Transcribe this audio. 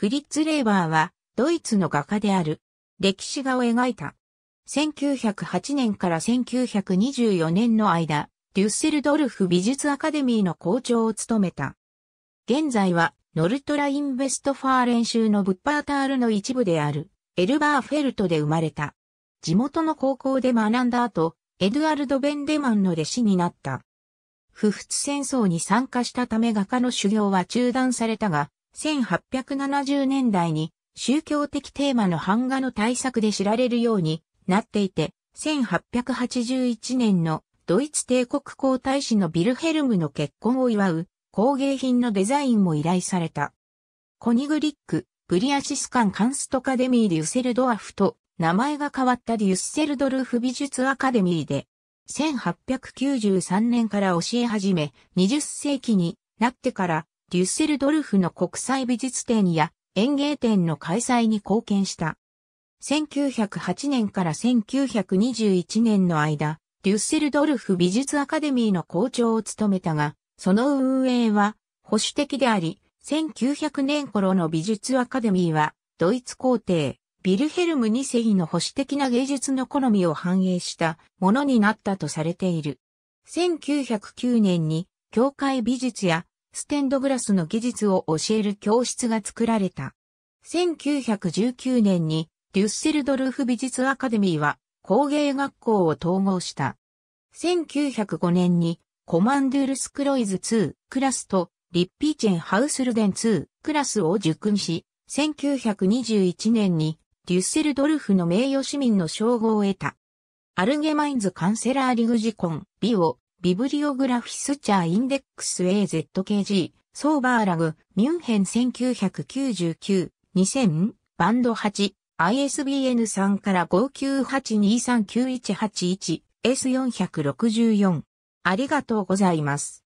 フリッツ・レーバーは、ドイツの画家である、歴史画を描いた。1908年から1924年の間、デュッセルドルフ美術アカデミーの校長を務めた。現在は、ノルトラインベストファーレン州のブッパータールの一部である、エルバーフェルトで生まれた。地元の高校で学んだ後、エドゥアルド・ベンデマンの弟子になった。不仏戦争に参加したため画家の修行は中断されたが、1870年代に宗教的テーマの版画の大作で知られるようになっていて、1881年のドイツ帝国皇太子のビルヘルムの結婚を祝う工芸品のデザインも依頼された。コニグリック、プリアシスカン・カンストカデミー・デュッセルドアフと名前が変わったデュッセルドルフ美術アカデミーで1893年から教え始め20世紀になってからデュッセルドルフの国際美術展や園芸展の開催に貢献した。1908年から1921年の間、デュッセルドルフ美術アカデミーの校長を務めたが、その運営は保守的であり、1900年頃の美術アカデミーは、ドイツ皇帝、ビルヘルム2世の保守的な芸術の好みを反映したものになったとされている。1909年に、教会美術やステンドグラスの技術を教える教室が作られた。1919年にデュッセルドルフ美術アカデミーは工芸学校を統合した。1905年にコマンドゥルスクロイズ2クラスとリッピーチェンハウスルデン2クラスを熟し、1921年にデュッセルドルフの名誉市民の称号を得た。アルゲマインズカンセラーリグジコン、ビオ、ビブリオグラフィスチャーインデックス AZKG、ソーバーラグ、ミュンヘン1999、2000、バンド8、ISBN 3から598239181、S464。ありがとうございます。